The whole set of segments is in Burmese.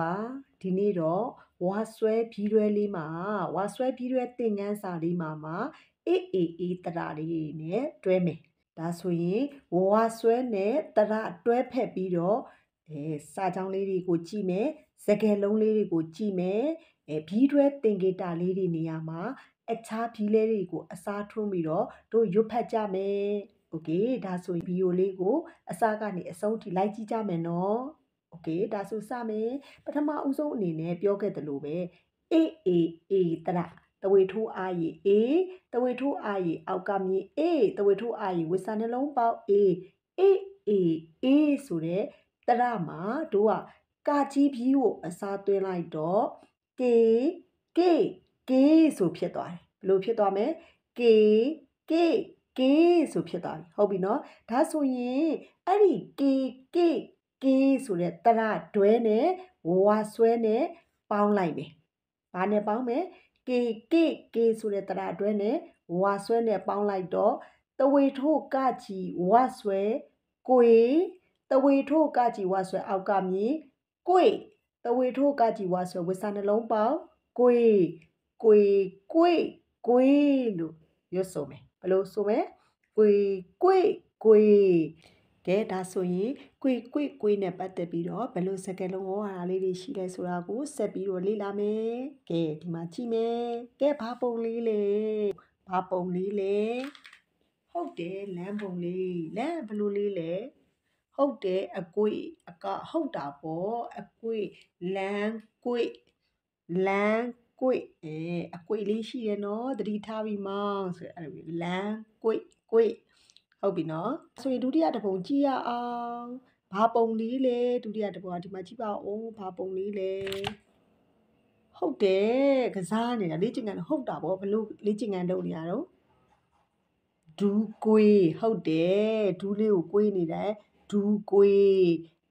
ပါဒီနေ့တော့ဝါဆွဲပြီးရွဲလေးမှာဝါဆွဲပြီးရွဲသင်ခန်းစာလေးမှာမှာအေးအေးအေးတရာလေးနဲ့တွဲမယ်ဒါဆိုရင်ဝဝဆွဲနဲ့တရတွဲဖက်ပြီးတော့အဲစာကြောင်းလေးတွေကိုကြည့်မယ်စကယ်လုံးလေးတွေကိုကြည့်မယ်အဲဘီးတွဲတင်ဂေတာလေးတွေနေရာမှာအခြားဘီးလေးတွေကိုအစားထိုးပြီးတော့တို့ရွတ်ဖတ်ကြမယ်โอเคဒါဆိုရင်ဗီဒီယိုလေးကိုအစားကနေအဆုံးထိလိုက်ကြည့်ကြမယ်နော်โอเคဒါဆိုစမယ်ပထမအဦးဆုံးအနေနဲ့ပြောခဲ့သလိုပဲ A A A တရတဝေထိုးအားရည် A တဝေထိုးအားရည်အောက်ကမြေ A တဝေထိုးအားရည်ဝစ်စာနှလုံးပေါက် A A A A ဆိုတဲ့တရမှာတို့ကကာကြီးပြီးကိုအစားသွင်းလိုက်တော့ K K K ဆိုဖြစ်သွားတယ်ဘလို့ဖြစ်သွားမလဲ K K K ဆိုဖြစ်သွားပြီဟုတ်ပြီเนาะဒါဆိုရင်အဲ့ဒီ K K ကီဆိုတဲ့တရတွဲနဲ့ဝါဆွဲနဲ့ပေါင်းလိုက်မယ်။ဘာနဲ့ပေါင်းမယ်။ k k k ဆိုတဲ့တရတွဲနဲ့ဝါဆွဲနဲ့ပေါင်းလိုက်တော့တဝေထို့ကချီဝါဆွဲကိုေတဝေထို့ကကြည်ဝါဆွဲအောက်ကမြေကိုေတဝေထို့ကကြည်ဝါဆွဲဝစ်စာနှလုံးပေါင်းကိုေကိုေကိုေကိုေလို့ရွတ်ဆိုမယ်ဘယ်လိုဆိုမလဲကိုေကိုေကိုေကဲဒါဆိုရင်ကွေကွေကွေနဲ့ပတ်သက်ပြီးတော့ဘယ်လိုစကားလုံးဝေါ်ဟာလေးတွေရှိလဲဆိုတာကိုဆက်ပြီးတော့လေ့လာမယ်ကဲဒီမှာကြည့်မယ်ကဲဘာပုံလေးလဲဘာပုံလေးလဲဟုတ်တယ်လမ်းပုံလေးလမ်းဘယ်လိုလေးလဲဟုတ်တယ်အကွေအကဟုတ်တာပေါ့အကွေလမ်းကွေလမ်းကွေအဲအကွေလေးရှိရနော်တတိထားပြီးမောင်းဆိုအဲ့လိုလမ်းကွေကွေဟုတ်ပြီနော်ဆိုရင်ဒုတိယတပုံကြည့်ရအောင်ဘာပုံလေးလဲဒုတိယတပုံကဒီမှာကြည့်ပါဦးဘာပုံလေးလဲဟုတ်တယ်ကစားနေတာလေ့ကျင့်ခန်းဟုတ်တာပေါ့ဘလို့လေ့ကျင့်ခန်းလုပ်နေရတော့ဒူးကွေးဟုတ်တယ်ဒူးလေးကိုကွေးနေတယ်ဒူးကွေး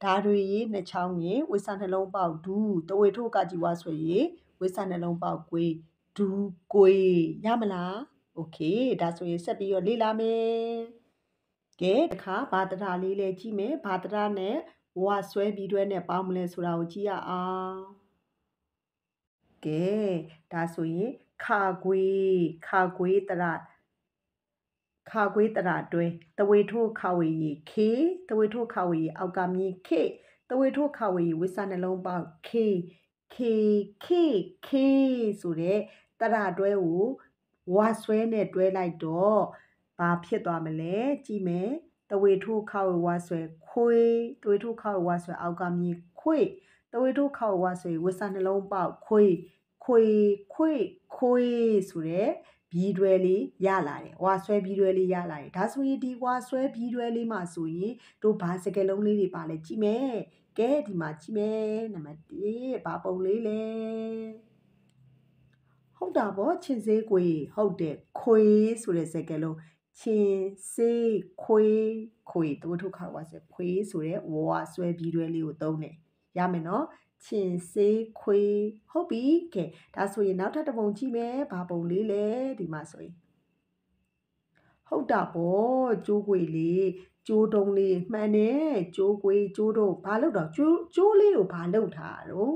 ဓာတွေရေနှချောင်းရေဝိစာနှလုံးပေါက်ဒူးတဝေထို့ကကြည်ဝါဆိုရေဝိစာနှလုံးပေါက်ကွေးဒူးကွေးရမလားโอเคဒါဆိုရင်ဆက်ပြီးတော့လေ့လာမယ်ကဲတခါဘာတရာလေးလဲကြည့်မယ်ဘာတရာနဲ့ဝါဆွဲပြီးတွဲနဲ့ပေါင်းမလဲဆိုတာကိုကြည့်ရအောင်ကဲဒါဆိုရင်ခါခွေခါခွေတရာခါခွေတရာတွဲတဝေထိုးခါဝေရေခေတဝေထိုးခါဝေရေအောက်ကမြင်ခေတဝေထိုးခါဝေရေဝိစာနှလုံးပေါက်ခေခေခေခေဆိုတဲ့တရာတွဲကိုဝါဆွဲနဲ့တွဲလိုက်တော့ဘာဖြစ်သွားမလဲကြည့်မယ်တဝေထုခောက်ဝါဆွဲခွေတဝေထုခောက်ဝါဆွဲအောက်ကမြေခွေတဝေထုခောက်ဝါဆွဲဝဆာနှလုံးပေါက်ခွေခွေခွေခွေဆိုရဲဘီတွဲလေးရလာတယ်။ဝါဆွဲဘီတွဲလေးရလာတယ်။ဒါဆိုရင်ဒီဝါဆွဲဘီတွဲလေးမှာဆိုရင်တို့ဘာစကလုံးလေးတွေပါလဲကြည့်မယ်။ကဲဒီမှာကြည့်မယ်။နံပါတ်1ဘာပုံလေးလဲ။ဟုတ်တာပေါ့ချင်းစေးကွေဟုတ်တယ်ခွေဆိုတဲ့စကလုံးခင်စေးခွေးခွေးတို့ထုတ်ခါဝါစေခွေးဆိုတဲ့ဝါဆွဲပြီးတွဲလေးကိုသုံးတယ်ရမယ်နော်ချင်းစေးခွေးဟုတ်ပြီကဲဒါဆိုရင်နောက်ထပ်တစ်ပုံကြည့်မယ်ဘာပုံလေးလဲဒီမှာဆိုရင်ဟုတ်တာပေါ့ကျိုးခွေလေးကျိုးတုံးလေးမှန်တယ်ကျိုးခွေကျိုးတုံးဘာလို့တော့ကျိုးကျိုးလေးကိုဘာလို့ထားတော့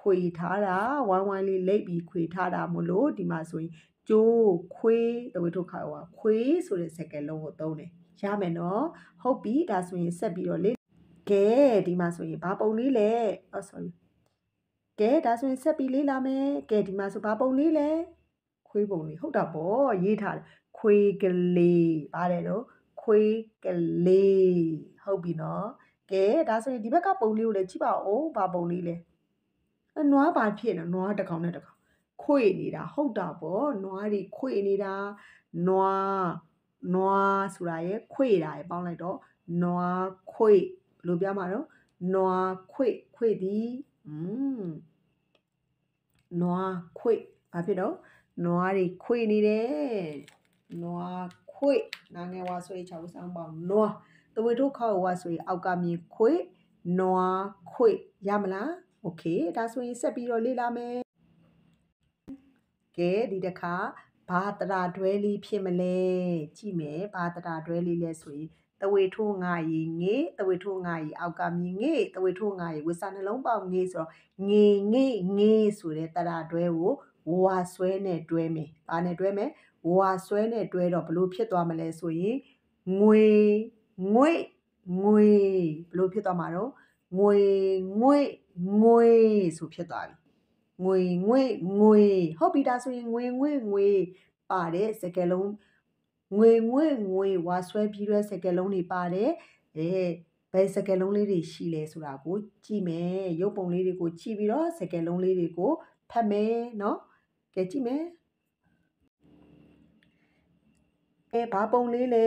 ခွေထားတာဝိုင်းဝိုင်းလေးလိပ်ပြီးခွေထားတာမလို့ဒီမှာဆိုရင်ကျိုးခွေးတဝိထုခါဟောခွေးဆိုတဲ့စကားလုံးကိုသုံးတယ်ရမယ်နော်ဟုတ်ပြီဒါဆိုရင်ဆက်ပြီးတော့လေကဲဒီမှာဆိုရင်ဘာပုံလေးလဲအော် sorry ကဲဒါဆိုရင်ဆက်ပြီးလေးလာမယ်ကဲဒီမှာဆိုဘာပုံလေးလဲခွေးပုံလေးဟုတ်တာပေါ့ရေးထားတယ်ခွေးကလေးပါတယ်တော့ခွေးကလေးဟုတ်ပြီနော်ကဲဒါဆိုရင်ဒီဘက်ကပုံလေးကိုလည်းကြည့်ပါဦးဘာပုံလေးလဲအနွားပါဖြစ်နေနွားတစ်ကောင်နဲ့တစ်ကောင်ခွေနေတာဟုတ်တာပေါ့နွားတွေခွေနေတာနွားနွားဆိုတာရဲ့ခွေတာရဲ့ပေါင်းလိုက်တော့နွားခွေလို့ပြောမှာတော့နွားခွေခွေသည်อืมနွားခွေဘာဖြစ်တော့နွားတွေခွေနေတယ်နွားခွေနာငယ်ဝါဆိုရင်ခြောက်ဆောင်းပေါင်းနွားသဝေထုတ်ခေါဝါဆိုရင်အောက်ကမြင်ခွေနွားခွေရမလားโอเคဒါဆိုရင်ဆက်ပြီးတော့လေ့လာမယ်ကဲဒီတစ်ခါဘာတရာတွဲလေးဖြစ်မလဲကြည့်မယ်ဘာတရာတွဲလေးလဲဆိုရင်တဝေထိုးငါရီငေတဝေထိုးငါရီအောက်ကမြင်ငေတဝေထိုးငါရီဝေစာနှလုံးပေါက်ငေဆိုတော့ငေငေငေဆိုတဲ့တရာတွဲကိုဝါဆွဲနဲ့တွဲမယ်။ဘာနဲ့တွဲမယ်။ဝါဆွဲနဲ့တွဲတော့ဘလို့ဖြစ်သွားမလဲဆိုရင်ငွေငွေငွေဘလို့ဖြစ်သွားမှာတော့ငွေငွေငွေဆိုဖြစ်သွားပြီငွေငွေငွေဟုတ်ပြီဒါဆိုရင်ငွေငွေငွေပါတဲ့စကားလုံးငွေငွေငွေဝါဆွဲပြီးတဲ့စကားလုံးတွေပါတယ်အဲဘယ်စကားလုံးလေးတွေရှိလဲဆိုတာကိုကြည့်မယ်ရုပ်ပုံလေးတွေကိုကြည့်ပြီးတော့စကားလုံးလေးတွေကိုဖတ်မယ်เนาะကဲကြည့်မယ်အဲဘာပုံလေးလဲ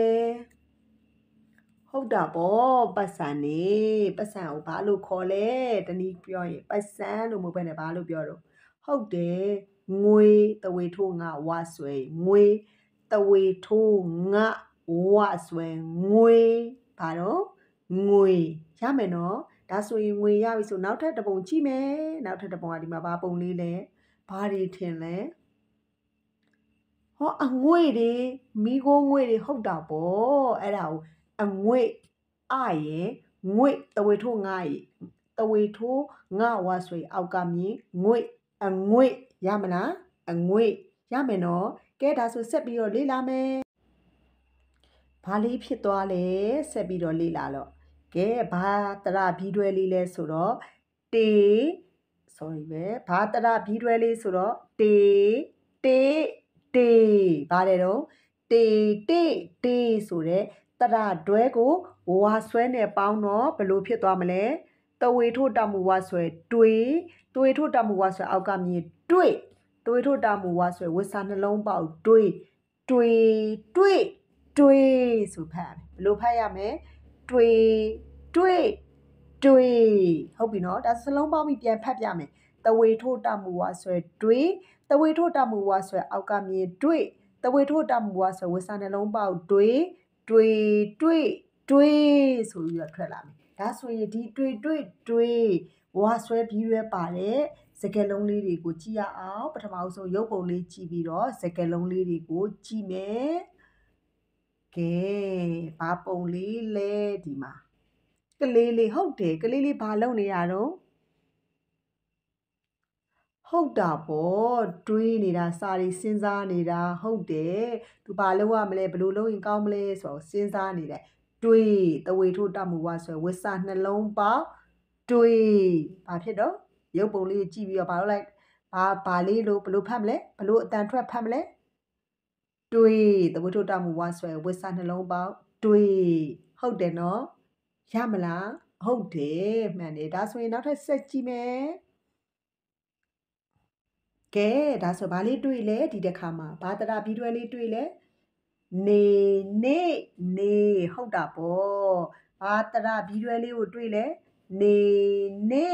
ဟုတ်တာပေါ့ပတ်စံနေပတ်စံကိုဘာလို့ခေါ်လဲတနည်းပြောရင်ပတ်စံလို့မဟုတ်ဘဲနဲ့ဘာလို့ပြောတော့ဟုတ်တယ်ငွေတဝေထိုးငါဝဆွဲငွေတဝေထိုးငါဝဆွဲငွေဘာတော့ငွေရမယ်နော်ဒါဆိုရင်ငွေရပြီဆိုနောက်ထပ်တစ်ပုံကြည့်မယ်နောက်ထပ်တစ်ပုံကဒီမှာဘာပုံလေးလဲဘာတွေထင်လဲဟောအငွေတွေမိโกငွေတွေဟုတ်တာပေါ့အဲ့ဒါကိုအငွေ့အရဲ့ငွေ့တဝေထိုးငါ့တဝေထိုးငါဝါဆိုအောက်ကမြင်ငွေ့အငွေ့ရမလားအငွေ့ရမယ်နော်ကဲဒါဆိုဆက်ပြီးတော့လေ့လာမယ်ဘာလေးဖြစ်သွားလဲဆက်ပြီးတော့လေ့လာတော့ကဲဘာတရဘီတွဲလေးလဲဆိုတော့တေ sorry ပဲဘာတရဘီတွဲလေးဆိုတော့တေတေတေဘာလဲတော့တေတေတေဆိုတဲ့တရတွဲကိုဝါဆွဲနဲ့ပေါင်းတော့ဘလို့ဖြစ်သွားမလဲတဝေထို့တမှုဝါဆွဲတွေးသွေထို့တမှုဝါဆွဲအောက်ကမြင်တွေးသွေထို့တမှုဝါဆွဲဝစ်စာနှလုံးပေါက်တွေးတွေးတွေးတွေးဆိုဖတ်ဘလို့ဖတ်ရမယ်တွေးတွေးတွေးဟုတ်ပြီနော်ဒါစလုံးပေါင်းပြီးပြန်ဖတ်ပြမယ်တဝေထို့တမှုဝါဆွဲတွေးတဝေထို့တမှုဝါဆွဲအောက်ကမြင်တွေးတဝေထို့တမှုဝါဆွဲဝစ်စာနှလုံးပေါက်တွေးတွေတွေတွေဆိုပြီးတော့ထွက်လာမယ်ဒါဆိုရင်ဒီတွေတွေတွေဝါဆွဲပြီးရဲပါတဲ့စကလုံးလေးတွေကိုကြည့်ရအောင်ပထမဆုံးရုပ်ပုံလေးကြည့်ပြီးတော့စကလုံးလေးတွေကိုကြည့်မယ်ကဲဘာပုံလေးလဲဒီမှာကလေးလေးဟုတ်တယ်ကလေးလေးဘာလုပ်နေရတော့ဟုတ်တာပေါ့တွေးနေတာစာရီစဉ်းစားနေတာဟုတ်တယ်သူဘာလုပ်ရမလဲဘယ်လိုလုပ်ရင်ကောင်းမလဲဆိုတော့စဉ်းစားနေတယ်တွေးတဝေထို့တမှုဝဆိုဝစ်စာနှလုံးပေါက်တွေးဘာဖြစ်တော့ရုပ်ပုံလေးကြည့်ပြီးတော့ဘာလုပ်လိုက်ဘာဘာလေးလို့ဘယ်လိုဖတ်မလဲဘယ်လိုအတန်ထွက်ဖတ်မလဲတွေးတဝေထို့တမှုဝဆိုဝစ်စာနှလုံးပေါက်တွေးဟုတ်တယ်နော်ရမလားဟုတ်တယ်မှန်တယ်ဒါဆိုရင်နောက်ထပ်ဆက်ကြည့်မယ်ကဲဒါဆိုဘာလေးတွေ့လဲဒီတစ်ခါမှာဘာတရာပြီးတွဲလေးတွေ့လဲနေနေနေဟုတ်တာပေါ့ဘာတရာပြီးတွဲလေးကိုတွေ့လဲနေနေ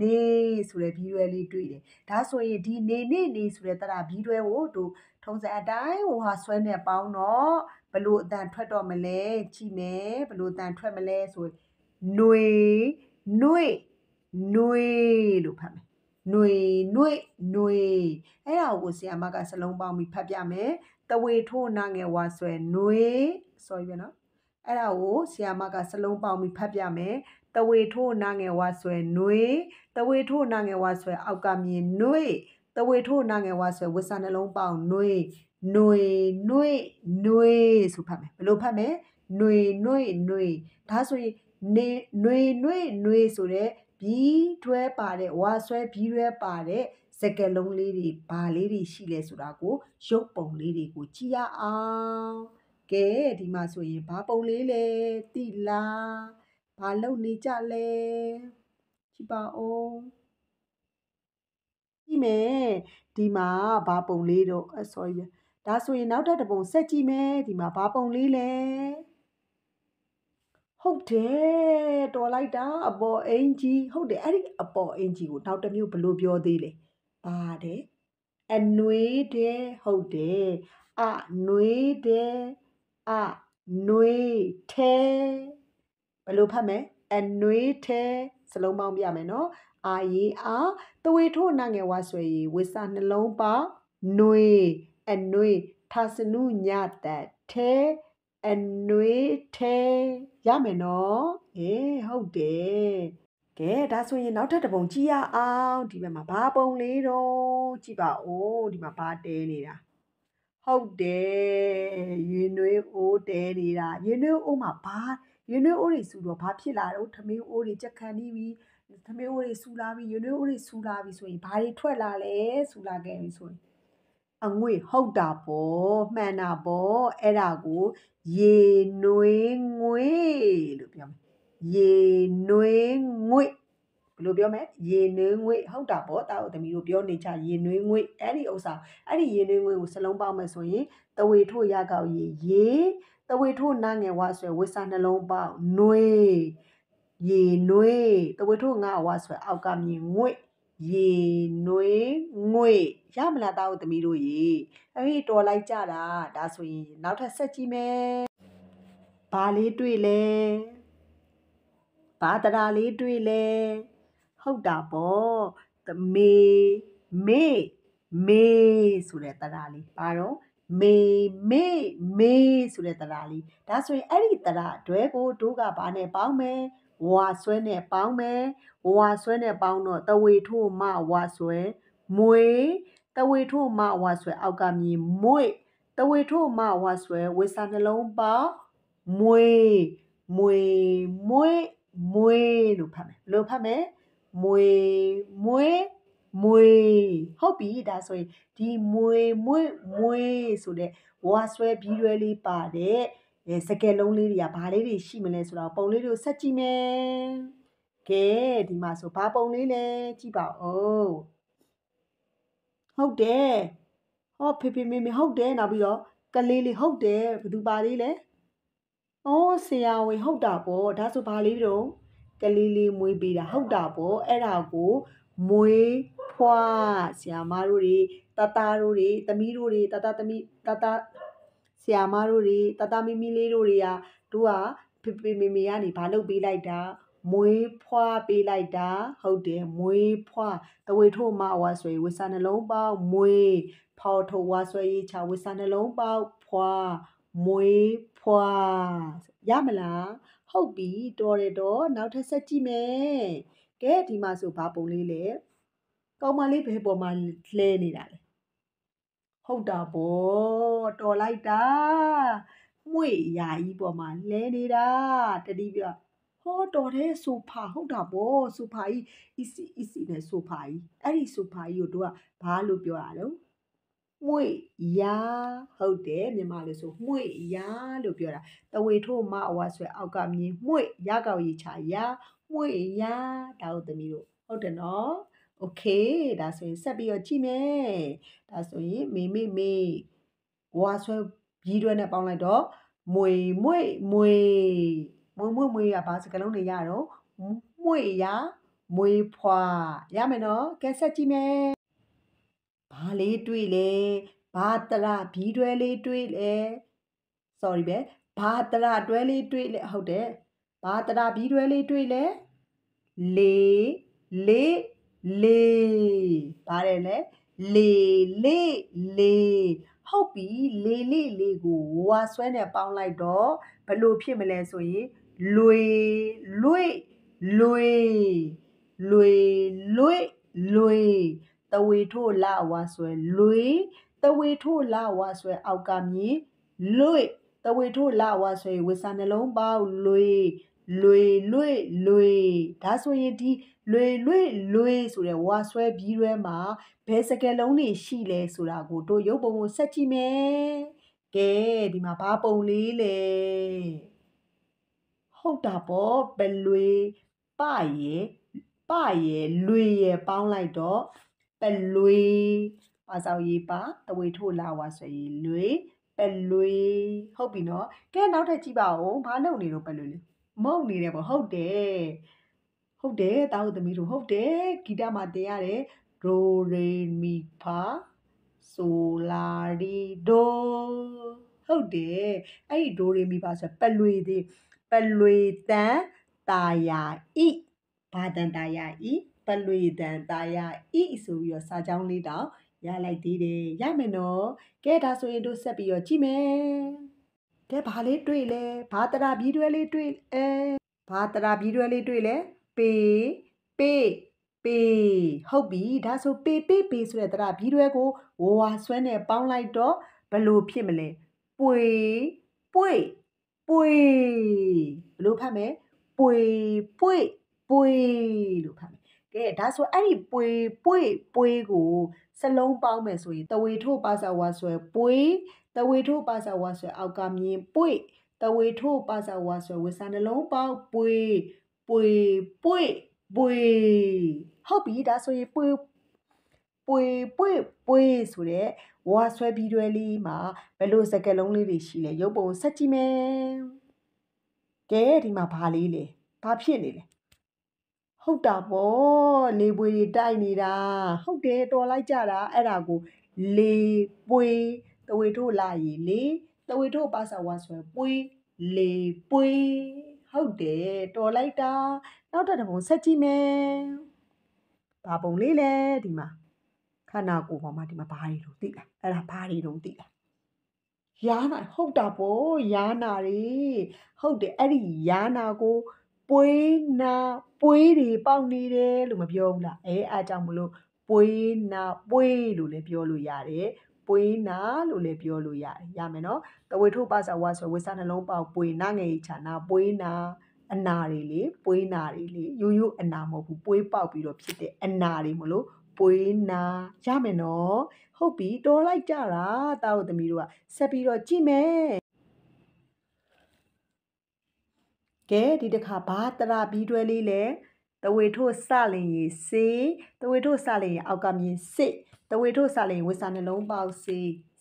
နေဆိုတဲ့ပြီးတွဲလေးတွေ့တယ်ဒါဆိုရင်ဒီနေနေနေဆိုတဲ့တရာပြီးတွဲကိုတို့ထုံးစံအတိုင်းဟိုဟာဆွဲနေပေါင်းတော့ဘလို့အတန်ထွက်တော့မလဲကြည့်မယ်ဘလို့အတန်ထွက်မလဲဆိုရင်ຫນွေຫນွေຫນွေလို့ဖတ်မယ်ຫນွေຫນွေຫນွေအဲ့ဒါကိုဆရာမကစလုံးပေါင်းပြီးဖတ်ပြမယ်တဝေထိုးနာငယ်ဝါဆွဲຫນွေ sorry ပဲနော်အဲ့ဒါကိုဆရာမကစလုံးပေါင်းပြီးဖတ်ပြမယ်တဝေထိုးနာငယ်ဝါဆွဲຫນွေတဝေထိုးနာငယ်ဝါဆွဲအောက်ကမြင်ຫນွေတဝေထိုးနာငယ်ဝါဆွဲဝစ်စာနှလုံးပေါင်းຫນွေຫນွေຫນွေຫນွေဆိုဖတ်မယ်ဘယ်လိုဖတ်မလဲຫນွေຫນွေຫນွေဒါဆိုရင်နေຫນွေຫນွေຫນွေဆိုတဲ့ဘီတွဲပါတဲ့ဝါဆွဲဘီတွဲပါတဲ့စကက်လုံးလေးတွေဘာလေးတွေရှိလဲဆိုတာကိုရုပ်ပုံလေးတွေကိုကြည့်ရအောင်ကဲဒီမှာဆိုရင်ဘာပုံလေးလဲတိလာဘာလုပ်နေကြလဲကြည့်ပါဦးကြည့်မယ်ဒီမှာဘာပုံလေးတော့ sorry ဒါဆိုရင်နောက်ထပ်တစ်ပုံဆက်ကြည့်မယ်ဒီမှာဘာပုံလေးလဲဟုတ်တယ်တော်လိုက်တာအပေါ်အင်ကြီးဟုတ်တယ်အဲ့ဒီအပေါ်အင်ကြီးကိုနောက်တစ်မျိုးဘယ်လိုပြောသေးလဲပါတယ်အနွေးတယ်ဟုတ်တယ်အနွေးတယ်အနွေးထဲဘယ်လိုဖတ်မလဲအနွေးထဲစလုံးပေါင်းပြမယ်နော်အာရေအာသွေထိုးနိုင်ငံဝါဆွေရေဝေစာနှလုံးပါနွေအနွေထာစနုညတတ်ထဲအနွေထဲရမယ်နော်အေးဟုတ်တယ်ကဲဒါဆိုရင် နောက်ထပ်တစ်ပုံကြည့်ရအောင်ဒီဘက်မှာဘာပုံလေးတော့ကြည့်ပါဦးဒီမှာဘာတဲနေတာဟုတ်တယ်ရေနွေးအိုးတဲနေတာရေနွေးအိုးမှာဘာရေနွေးအိုးတွေစူတော့ဘာဖြစ်လာတော့ထမင်းအိုးတွေကြက်ခံနေပြီထမင်းအိုးတွေစူလာပြီရေနွေးအိုးတွေစူလာပြီဆိုရင်ဘာတွေထွက်လာလဲစူလာခဲ့ပြီဆိုရင်အငွေ့ဟုတ်တာပေါ့မှန်တာပေါ့အဲ့ဒါကိုရေနွေးငွေလို့ပြောမယ်ရေနွေးငွေဘယ်လိုပြောမလဲရေနွေးငွေဟုတ်တာပေါ့တာတို့သမီးတို့ပြောနေကြရေနွေးငွေအဲ့ဒီဥစ္စာအဲ့ဒီရေနွေးငွေကိုစလုံးပေါက်မယ်ဆိုရင်တဝေထို့ရကောက်ရေရေတဝေထို့နာငယ်ဝဆွဲဝစ်စာနှလုံးပေါက်နွေရေနွေတဝေထို့ငါဝဆွဲအောက်ကမြင်ငွေရေနွေးငွေရမလားသားဦးသမီးတို့ရေအေးတော်လိုက်ကြတာဒါဆိုရင်နောက်ထပ်ဆက်ကြည့်မယ်ဘာလေးတွေ့လဲဘာတရာလေးတွေ့လဲဟုတ်တာပေါ့သမေမေမေဆိုတဲ့တရာလေးဘာတော့မေမေမေဆိုတဲ့တရာလေးဒါဆိုရင်အဲ့ဒီတရာတွဲကိုတို့ကဘာနဲ့ပေါင်းမယ်ဝါဆွဲနဲ့ပေါင်းမယ်ဝါဆွဲနဲ့ပေါင်းတော့တဝေထို့မဝါဆွဲမွေတဝေထုမဝဆွဲအောက်ကမြေမွေတဝေထုမဝဆွဲဝေစာနှလုံးပေါင်းမွေမွေမွေမွေလို့ဖတ်မယ်ဘယ်လိုဖတ်မလဲမွေမွေမွေဟုတ်ပြီဒါဆိုရင်ဒီမွေမွေမွေဆိုတဲ့ဝါဆွဲပြီးရွဲလေးပါတဲ့အဲစကယ်လုံးလေးတွေကဘာလေးတွေရှိမလဲဆိုတော့ပုံလေးတွေကိုဆက်ကြည့်မယ်ကဲဒီမှာဆိုဘာပုံလေးလဲကြည့်ပါဦးဟုတ်တယ်ဟောဖေဖေမေမေဟုတ်တယ်နောက်ပြီးတော့ကလေးလေးဟုတ်တယ်ဘယ်သူပါသေးလဲအော်ဆရာဝန်ဟုတ်တာပေါ့ဒါဆိုဘာလေးတော့ကလေးလေးမွေးပေးတာဟုတ်တာပေါ့အဲ့ဒါကိုမွေးဖွားဆရာမတို့တွေတတာတို့တွေတမီးတို့တွေတတာတမီးတတာဆရာမတို့တွေတတာမီမီလေးတို့တွေကတို့ကဖေဖေမေမေကနေဘာလုပ်ပေးလိုက်တာမွေးဖွားပေးလိုက်တာဟုတ်တယ်မွေးဖွားတဝေထို့မဝါဆိုရေးဝိစာနှလုံးပေါက်မွေးဖော်ထို့ဝါဆိုရေးချဝိစာနှလုံးပေါက်ဖွားမွေးဖွားရမလားဟုတ်ပြီတော်တယ်တော့နောက်ထပ်ဆက်ကြည့်မယ်ကဲဒီမှာဆိုဘာပုံလေးလဲကောင်းမလေးဘယ်ပေါ်မှာလဲနေတာလဲဟုတ်တာပေါ့တော်လိုက်တာမွေရာကြီးပေါ်မှာလဲနေတာတတိပြဟောတော်တဲ့ဆိုဖာဟုတ်တာပေါ့ဆိုဖာကြီး easy easy နဲ့ဆိုဖာကြီးအဲ့ဒီဆိုဖာကြီးကိုတို့ကဘာလို့ပြောတာလဲမွေရာဟုတ်တယ်မြန်မာလိုဆိုမွေရာလို့ပြောတာတဝေထို့မအဝဆွဲအောက်ကမြင်မွေရကောက်ရီချာရာမွေရာဒါတို့သမီးတို့ဟုတ်တယ်နော်โอเคဒါဆိုရင်ဆက်ပြီးတော့ကြည့်မယ်ဒါဆိုရင်မေမေမေဝါဆွဲပြီးတွဲနဲ့ပေါင်းလိုက်တော့မွေမွေမွေမွေမွေမွေရဘာစကလုံးတွေရတော့မွေရမွေဖွာရမယ်နော်ကဲဆက်ကြည့်မယ်ဘာလေးတွေ့လဲဘာတရဘီတွဲလေးတွေ့လဲ sorry ပဲဘာတရတွဲလေးတွေ့လဲဟုတ်တယ်ဘာတရဘီတွဲလေးတွေ့လဲလေလေလေပါတယ်လေလေလေလေဟုတ်ပြီလေလေလေကိုဝါဆွဲနဲ့ပေါင်းလိုက်တော့ဘလို့ဖြစ်မလဲဆိုရင်လွေလွေလွေလွေလွေလွေတဝေထို့လာဝါဆွဲလွေတဝေထို့လာဝါဆွဲအောက်ကမြင်လွေတဝေထို့လာဝါဆွဲဝေစာနှလုံးပေါက်လွေလွေလွေလွေဒါဆိုရင်ဒီလွေလွေလွေဆိုတဲ့ဝါဆွဲပြီးတွဲမှာဘယ်စကယ်လုံးတွေရှိလဲဆိုတာကိုတို့ရုပ်ပုံကိုဆက်ကြည့်မယ်။ကဲဒီမှာဘာပုံလေးလဲ။ဟုတ်တာပေါ့ပလွေပရေပရေလွေရေပေါင်းလိုက်တော့ပလွေပါဆောင်ရေးပါတဝေထို့လာဝါဆိုရင်လွေပလွေဟုတ်ပြီနော်ကဲနောက်ထပ်ကြည့်ပါဦးဘာလုပ်နေတော့ပလွေလဲမုံနေတယ်ပေါ့ဟုတ်တယ်ဟုတ်တယ်တာဟုတ်သမီးတို့ဟုတ်တယ်ဂီတမှာတင်ရတယ်ဒိုရေမီဖာဆိုလာရီဒိုဟုတ်တယ်အဲ့ဒီဒိုရေမီဖာဆိုပလွေသေးပလွေတံတာယာဤဘာတံတာယာဤပလွေတံတာယာဤဆိုပြီးတော့စာကြောင်းလေးတောင်ရလိုက်သေးတယ်ရမယ်နော်ကဲဒါဆိုရင်တို့ဆက်ပြီးတော့ကြည့်မယ်ကဲဘာလေးတွေ့လဲဘာတရာဘီတွဲလေးတွေ့အဲဘာတရာဘီတွဲလေးတွေ့လဲပေပေပေဟုတ်ပြီဒါဆိုပေပေပေဆိုတဲ့တရာဘီတွဲကိုဝါဝါဆွဲနဲ့ပေါင်းလိုက်တော့ဘလို့ဖြစ်မလဲပွေပွေပွေဘလို့ဖတ်မယ်ပွေပွေပွေလို့ဖတ်မယ်ကဲဒါဆိုအဲ့ဒီပွေပွေပွေကိုစလုံးပေါင်းမယ်ဆိုရင်တဝေထို့ပါစာဝါဆွဲပွေတဝေထို့ပါစာဝါဆွဲအောက်ကမြင်ပွေတဝေထို့ပါစာဝါဆွဲဝေစာနှလုံးပေါင်းပွေပွေပွေပွေဟုတ်ပြီဒါဆိုရင်ပွေပွေပွေပွေဆိုတဲ့ဝါဆွဲပြီးတွဲလေးမှာဘယ်လိုစကလုံးလေးတွေရှိလဲရုပ်ပုံဆက်ကြည့်မယ်ကဲဒီမှာဘာလေးလဲဘာဖြစ်နေလဲဟုတ်တာပေါ့လေပွေတွေတိုက်နေတာဟုတ်တယ်တော်လိုက်ကြတာအဲ့ဒါကိုလေပွေတဝေတို့လာရေလေတဝေတို့ပါစာဝါဆွဲပွေလေပွေဟုတ်တယ်တော်လိုက်တာနောက်တစ်ပုံဆက်ကြည့်မယ်ဘာပုံလေးလဲဒီမှာခန္ဓာကိုယ်ပေါ်မှာဒီမှာဘာတွေလို့သိလားအဲ့ဒါဘာတွေလို့သိလားယာနာဟုတ်တာပေါ့ယာနာတွေဟုတ်တယ်အဲ့ဒီယာနာကိုပွေးနာပွေးတွေပေါက်နေတယ်လို့မပြောဘူးလားအဲအားကြောင့်မလို့ပွေးနာပွေးလို့လည်းပြောလို့ရတယ်ပွေးနာလို့လည်းပြောလို့ရတယ်ရမယ်နော်တဝေထုပ္ပစာဝါဆိုဝေစာနှလုံးပေါက်ပွေးနာငယ်ချာနာပွေးနာအနာတွေလေပွေးနာတွေလေရိုးရိုးအနာမဟုတ်ဘူးပွေးပေါက်ပြီးတော့ဖြစ်တဲ့အနာတွေမလို့ပွေးနာရမယ်နော်ဟုတ်ပြီတော်လိုက်ကြတာတာတို့သမီးတို့ကဆက်ပြီးတော့ကြည့်မယ်ကဲဒီတစ်ခါဘာတရာပြီးတွဲလေးလဲတဝေထို့စလင်ရေစေတဝေထို့စလင်ရေအောက်ကမြင်စစ်တဝေထို့စလင်ဝေစာနှလုံးပေါက်စေ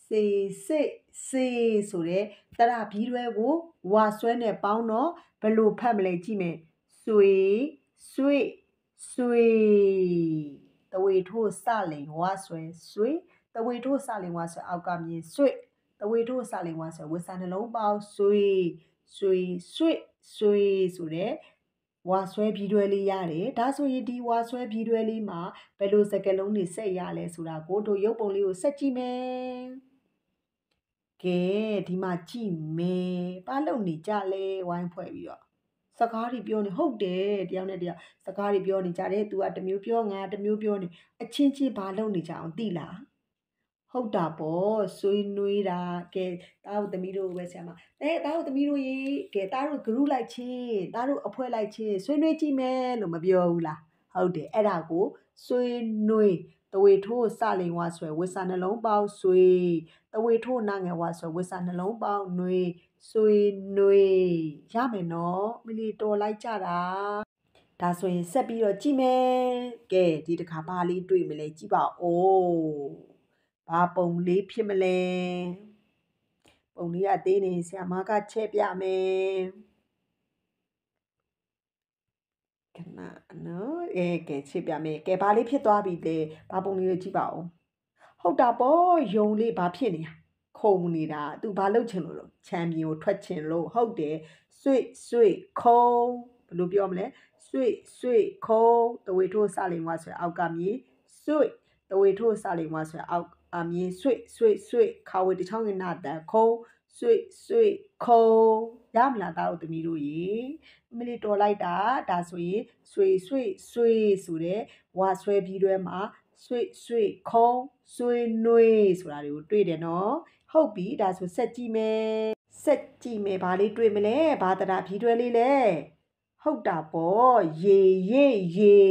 စေစစ်စေဆိုတဲ့တရဘီးတွဲကိုဝါဆွဲနဲ့ပေါင်းတော့ဘယ်လိုဖတ်မလဲကြည့်မယ်ဆွေဆွေဆွေတဝေထို့စလင်ဝါဆွဲဆွေတဝေထို့စလင်ဝါဆွဲအောက်ကမြင်ဆွေတဝေထို့စလင်ဝါဆွဲဝေစာနှလုံးပေါင်းဆွေဆွေဆွေဆွေဆိုတဲ့ဝါဆွဲပြီးတွဲလေးရတယ်ဒါဆိုရင်ဒီဝါဆွဲပြီးတွဲလေးမှာဘယ်လိုစကားလုံးတွေဆက်ရလဲဆိုတာကိုတို့ရုပ်ပုံလေးကိုဆက်ကြည့်မယ်ကဲဒီမှာကြည့်မယ်ဘာလုပ်နေကြလဲဝိုင်းဖွဲ့ပြီးတော့စကားတွေပြောနေဟုတ်တယ်တရားနဲ့တရားစကားတွေပြောနေကြတယ်သူကတမျိုးပြောငါတမျိုးပြောနေအချင်းချင်းဘာလုပ်နေကြအောင်သိလားဟုတ်တာပေါ့ဆွေးနွေးတာကဲတားတို့သမီးတို့ပဲဆရာမအဲတားတို့သမီးတို့ရေကဲတားတို့ group လိုက်ချင်းတားတို့အဖွဲလိုက်ချင်းဆွေးနွေးကြည့်မယ်လို့မပြောဘူးလားဟုတ်တယ်အဲ့ဒါကိုဆွေးနွေးတဝေထိုးစလိန်ဝါဆွဲဝစ်စာနှလုံးပေါက်ဆွေတဝေထိုးနာငယ်ဝါဆွဲဝစ်စာနှလုံးပေါက်နှွေဆွေနှွေရမယ်နော်မိလီတော်လိုက်ကြတာဒါဆိုရင်ဆက်ပြီးတော့ကြည့်မယ်ကဲဒီတစ်ခါဘာလေးတွေ့မလဲကြည့်ပါဦးဘာပုံလေးဖြစ်မလဲပုံလေးကသေးနေဆရာမကချဲ့ပြမယ်နာနော်အဲကဲချစ်ပြမယ်ကဲဘာလေးဖြစ်သွားပြီလေဘာပုံလေးကြည့်ပါဦးဟုတ်တာပေါ့ယုံလေးဘာဖြစ်နေတာခုံနေတာသူဘာလုပ်ချင်လို့လို့ချန်ပီယံကိုထွက်ချင်လို့ဟုတ်တယ်ဆွေဆွေခုံဘယ်လိုပြောမလဲဆွေဆွေခုံတဝေထိုးစလိမ်ဝါဆိုအောက်ကမြေဆွေတဝေထိုးစလိမ်ဝါဆိုအောက်အမြေဆွေဆွေဆွေခါဝေတချောင်းငနာတန်ခုံးဆွေဆွေခုံရမလားသားတို့သမီးတို့ရေမလီတော်လိုက်တာဒါဆိုရင်ဆွေဆွေဆွေဆိုတဲ့ဝါဆွဲပြီးတွဲမှာဆွေဆွေခုံဆွေနွေဆိုတာတွေကိုတွေ့တယ်နော်ဟုတ်ပြီဒါဆိုဆက်ကြည့်မယ်ဆက်ကြည့်မယ်ဘာလေးတွေ့မလဲဘာတရာပြီးတွဲလေးလဲဟုတ်တာပေါ့ရေရေရေ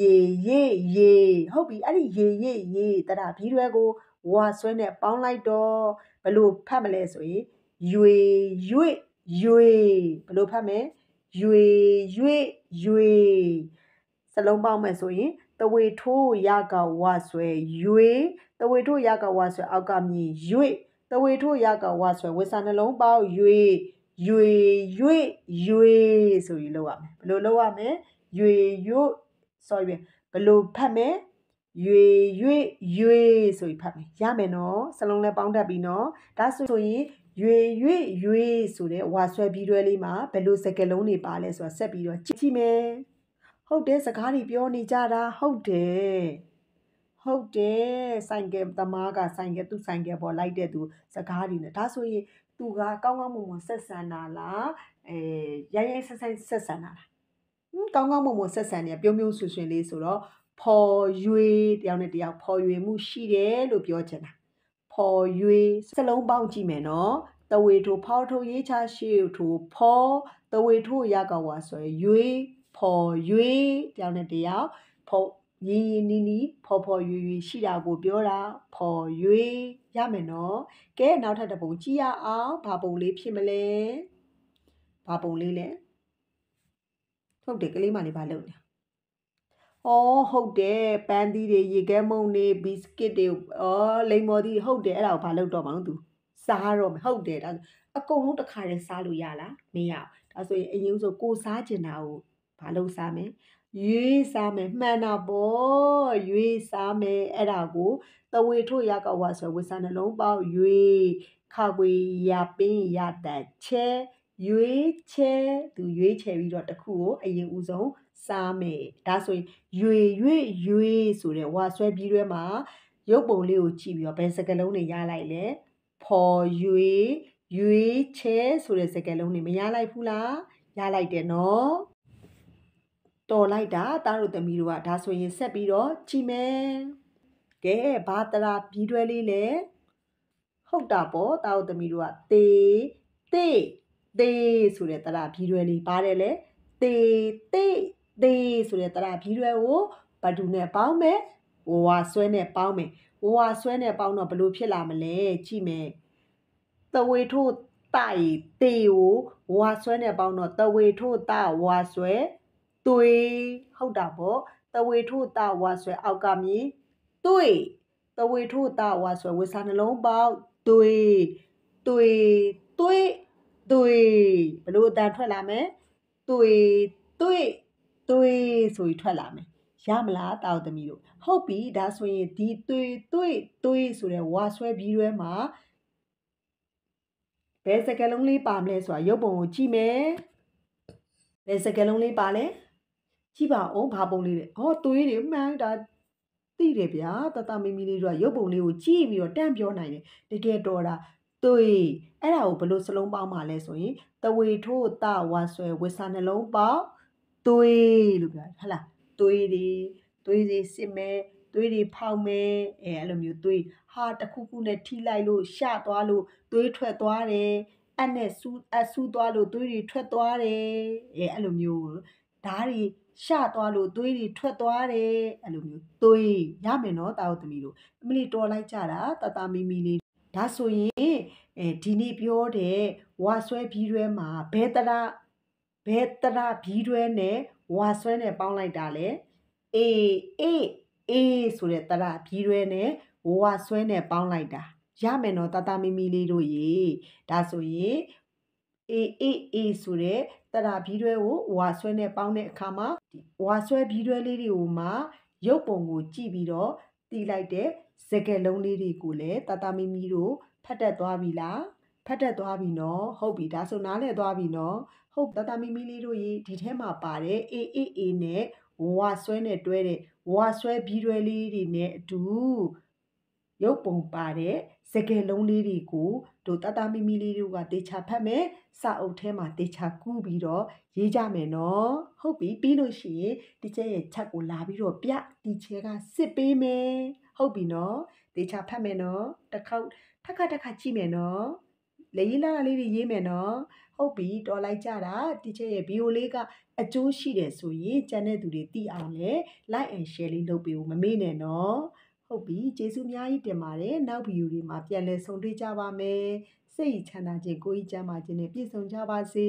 ရေရေရေဟုတ်ပြီအဲ့ဒီရေရေရေတရာပြီးတွဲကိုဝါဆွဲနဲ့ပေါင်းလိုက်တော့ဘယ်လိုဖတ်မလဲဆိုရင်ရွေရွေရွေဘယ်လိုဖတ်မလဲရွေရွေရွေစလုံးပေါင်းမယ်ဆိုရင်တဝေထိုးရကဝဆွဲရွေတဝေထိုးရကဝဆွဲအောက်ကမြည်ရွေတဝေထိုးရကဝဆွဲဝေစာနှလုံးပေါင်းရွေရွေရွေရွေဆိုပြီးလောက်ရမယ်ဘယ်လိုလောက်ရမလဲရွေရွ sorry ဘယ်လိုဖတ်မလဲရွေရွေရွေဆိုပြီးဖတ်မယ်ရမယ်နော်စလုံးလဲပေါင်းတတ်ပြီနော်ဒါဆိုရင်ရွေရွေရွေဆိုတဲ့ဝါဆွဲပြီးတွဲလေးမှာဘယ်လိုစကားလုံးတွေပါလဲဆိုတာဆက်ပြီးတော့ကြည့်ကြည့်မယ်ဟုတ်တယ်စကားတွေပြောနေကြတာဟုတ်တယ်ဟုတ်တယ်ဆိုင်ကယ်သမားကဆိုင်ကယ်သူ့ဆိုင်ကယ်ပေါ်လိုက်တဲ့သူစကားတွေနဲ့ဒါဆိုရင်သူကကောင်းကောင်းမွန်မွန်ဆက်ဆံတာလားအဲရိုင်းရိုင်းဆက်ဆက်ဆက်ဆံတာလားကောင်းကောင်းမွန်မွန်ဆက်ဆံနေပြုံးပြုံးဆွဆွင်လေးဆိုတော့ဖော်ရွေတရားနဲ့တရားဖော်ရွေမှုရှိတယ်လို့ပြောချင်တာဖော်ရွေစလုံးပေါင်းကြည့်မယ်နော်တဝေထိုဖောက်ထိုရေးချရှိထိုဖော်တဝေထိုရကောက်ဝါဆိုရွေဖော်ရွေတရားနဲ့တရားဖော်ရင်းရင်းနီးနီးဖော်ဖော်ရွေရွေရှိတာကိုပြောတာဖော်ရွေရမယ်နော်ကဲနောက်ထပ်တစ်ပုံကြည့်ရအောင်ဘာပုံလေးဖြစ်မလဲဘာပုံလေးလဲထုတ်တယ်ကလေးမလေးဘာလုပ်လဲ။အော်ဟုတ်တယ်ပန်းသီးတွေရေခဲမုံတွေဘီစကစ်တွေအော်လိမ္မော်သီးဟုတ်တယ်အဲ့ဒါကိုဘာလုပ်တော့မအောင်သူစားတော့မယ်ဟုတ်တယ်ဒါအကုန်လုံးတစ်ခါတည်းစားလို့ရလားမရဘူး။ဒါဆိုရင်အရင်ဆိုကိုစားကျင်တာကိုဘာလုပ်စားမလဲ။ရွေးစားမယ်မှန်တာပေါ့ရွေးစားမယ်အဲ့ဒါကိုတဝေထို့ရကောက်ဝါဆိုဝေစာနှလုံးပေါက်ရွေးခါခွေရပင်းရတတ်ချဲရွေးချဲသူရွေးချယ်ပြီးတော့တခုကိုအရင်ဦးဆုံးစားမယ်ဒါဆိုရင်ရွေရွေရွေဆိုတဲ့ဝါဆွဲပြီးထဲမှာရုပ်ပုံလေးကိုကြည့်ပြီးတော့ဘယ်စကားလုံးတွေရလိုက်လဲဖော်ရွေရွေချဲဆိုတဲ့စကားလုံးတွေမရလိုက်ဘူးလားရလိုက်တယ်နော်တော်လိုက်တာတားတို့သမီးတို့ကဒါဆိုရင်ဆက်ပြီးတော့ကြည်မယ်ကဲဘာတရာပြီးတွဲလေးလဲဟုတ်တာပေါ့တားတို့သမီးတို့ကတေတေတေဆိုတဲ့တရာပြီးတွဲလေးပါတယ်လေတေတေသေဆိုတဲ့တရဘီရွယ်ကိုဘဒူနဲ့ပေါင်းမယ်ဝဝဆွဲနဲ့ပေါင်းမယ်ဝဝဆွဲနဲ့ပေါင်းတော့ဘလို့ဖြစ်လာမလဲကြည့်မယ်တဝေထို့တိုင်တေကိုဝါဆွဲနဲ့ပေါင်းတော့တဝေထို့တဝါဆွဲသွေးဟုတ်တာပေါ့တဝေထို့တဝါဆွဲအောက်ကမြည်သွေးတဝေထို့တဝါဆွဲဝေစာနှလုံးပေါက်သွေးသွေးသွေးသွေးဘလို့အတန်ထွက်လာမယ်သွေးသွေးသွေးဆိုပြီးထွက်လာမယ်ရမလားတောက်သမီးတို့ဟုတ်ပြီဒါဆိုရင်ဒီသွေးသွေးသွေးဆိုတဲ့ဝါဆွဲပြီးတွဲမှာဘယ်စကားလုံးလေးပါမလဲဆိုတာရုပ်ပုံကိုကြည့်မယ်ဘယ်စကားလုံးလေးပါလဲကြည့်ပါအောင်ဘာပုံလေးလဲဟောသွေးတွေမှန်ဒါသိတယ်ဗျာတတမီမီလေးတို့ကရုပ်ပုံလေးကိုကြည့်ပြီးတော့တန့်ပြောနိုင်တယ်တကယ်တော်တာသွေးအဲ့ဒါကိုဘယ်လိုစလုံးပေါင်းပါလဲဆိုရင်တဝေထိုးတဝါဆွဲဝစ်စာနှလုံးပေါက်သွေးလို့ပြောတယ်ဟုတ်လားသွေးတွေသွေးတွေစစ်မယ်သွေးတွေဖောက်မယ်အဲအဲ့လိုမျိုးသွေးဟာတစ်ခုခုနဲ့ထိလိုက်လို့ရှသွားလို့သွေးထွက်သွားတယ်အနဲ့ဆူအဆူသွားလို့သွေးတွေထွက်သွားတယ်အဲအဲ့လိုမျိုးဓာတ်တွေရှသွားလို့သွေးတွေထွက်သွားတယ်အဲ့လိုမျိုးသွေးရမယ်နော်တာဝသမီးတို့အမလီတော်လိုက်ကြတာတတမီမီလေးဒါဆိုရင်အဲဒီနေ့ပြောတဲ့ဝါဆွဲပြီးတွဲမှာဘဲတရာဘယ်တရဘီတွဲနဲ့ဝါဆွဲနဲ့ပေါင်းလိုက်တာလဲအေအေအေဆိုတဲ့တရဘီတွဲနဲ့ဝါဆွဲနဲ့ပေါင်းလိုက်တာရမယ်နော်တတမီမီလေးတို့ရေဒါဆိုရင်အေအေအေဆိုတဲ့တရာဘီတွဲကိုဝါဆွဲနဲ့ပေါင်းတဲ့အခါမှာဝါဆွဲဘီတွဲလေးတွေကိုမှ ရုပ်ပုံကိုကြည့်ပြီးတော့တီးလိုက်တဲ့စကက်လုံးလေးတွေကိုလည်းတတမီမီတို့ဖတ်တတ်သွားပြီလားဖတ်တတ်သွားပြီနော်ဟုတ်ပြီဒါဆိုနားလည်သွားပြီနော်ဟုတ်တတမီမီလေးတို့ရေဒီထဲမှာပါတဲ့ AAA နဲ့ဝဝဆွဲနဲ့တွဲတဲ့ဝဝဆွဲပြီးတွဲလေးတွေနဲ့အတူရုပ်ပုံပါတဲ့စကယ်လုံးလေးတွေကိုတို့တတမီမီလေးတို့ကတေချာဖတ်မယ်စအုပ်ထဲမှာတေချာကူးပြီးတော့ရေးကြမယ်နော်ဟုတ်ပြီပြီးလို့ရှိရင်တီချဲရဲ့ချက်ကိုလာပြီးတော့ပြတီချဲကစစ်ပေးမယ်ဟုတ်ပြီနော်တေချာဖတ်မယ်နော်တစ်ခေါက်တစ်ခါတစ်ခါကြည့်မယ်နော်လေရေးလာတာလေးတွေရေးမယ်နော်ဟုတ်ပြီတော်လိုက်ကြတာတီချာရဲ့ဗီဒီယိုလေးကအကျိုးရှိတယ်ဆိုရင်ကျန်တဲ့သူတွေသိအောင်လေ like and share လေးလုပ်ပေးဖို့မမေ့နဲ့နော်ဟုတ်ပြီကျေးဇူးအများကြီးတင်ပါတယ်နောက်ဗီဒီယိုတွေမှာပြန်လည်ဆုံတွေ့ကြပါမယ်စိတ်ချမ်းသာခြင်းကိုယ်ကြီးကျန်းမာခြင်းနဲ့ပြည့်စုံကြပါစေ